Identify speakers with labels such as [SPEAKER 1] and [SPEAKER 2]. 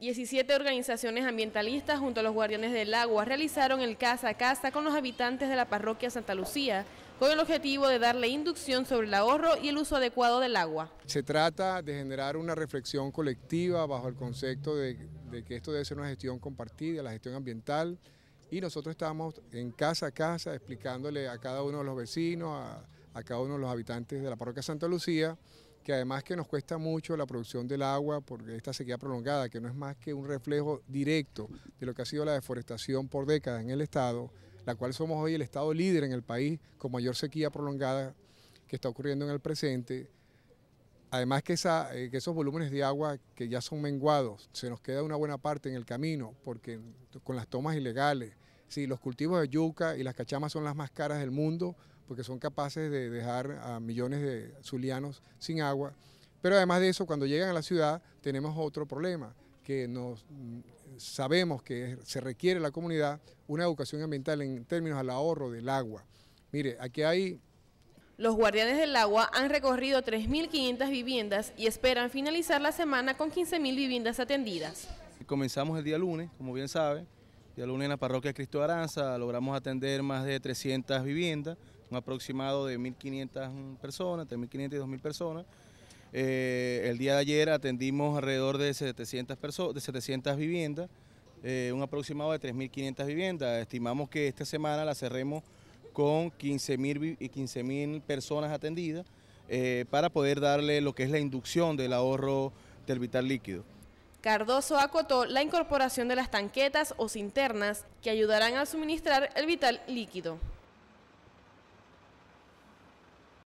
[SPEAKER 1] 17 organizaciones ambientalistas junto a los Guardianes del Agua realizaron el casa a casa con los habitantes de la parroquia Santa Lucía con el objetivo de darle inducción sobre el ahorro y el uso adecuado del agua.
[SPEAKER 2] Se trata de generar una reflexión colectiva bajo el concepto de, que esto debe ser una gestión compartida, la gestión ambiental, y nosotros estamos en casa a casa explicándole a cada uno de los vecinos, a cada uno de los habitantes de la parroquia Santa Lucía, que además que nos cuesta mucho la producción del agua porque esta sequía prolongada, que no es más que un reflejo directo de lo que ha sido la deforestación por décadas en el Estado, la cual somos hoy el Estado líder en el país con mayor sequía prolongada que está ocurriendo en el presente. Además que, eh, esos volúmenes de agua que ya son menguados, se nos queda una buena parte en el camino, porque con las tomas ilegales, si los cultivos de yuca y las cachamas son las más caras del mundo, porque son capaces de dejar a millones de zulianos sin agua. Pero además de eso, cuando llegan a la ciudad tenemos otro problema, que nos, mm, sabemos que se requiere la comunidad una educación ambiental en términos al ahorro del agua. Mire, aquí
[SPEAKER 1] hay... Los guardianes del agua han recorrido 3.500 viviendas y esperan finalizar la semana con 15.000 viviendas atendidas.
[SPEAKER 3] Comenzamos el día lunes, como bien sabe, día lunes en la parroquia Cristo Aranza logramos atender más de 300 viviendas, un aproximado de 1.500 mm, personas, 3.500 y 2.000 personas. Eh, el día de ayer atendimos alrededor de 700, personas, de 700 viviendas, eh, un aproximado de 3.500 viviendas. Estimamos que esta semana la cerremos con 15.000 15.000 personas atendidas eh, para poder darle lo que es la inducción del ahorro del vital líquido.
[SPEAKER 1] Cardoso acotó la incorporación de las tanquetas o cinternas que ayudarán a suministrar el vital líquido.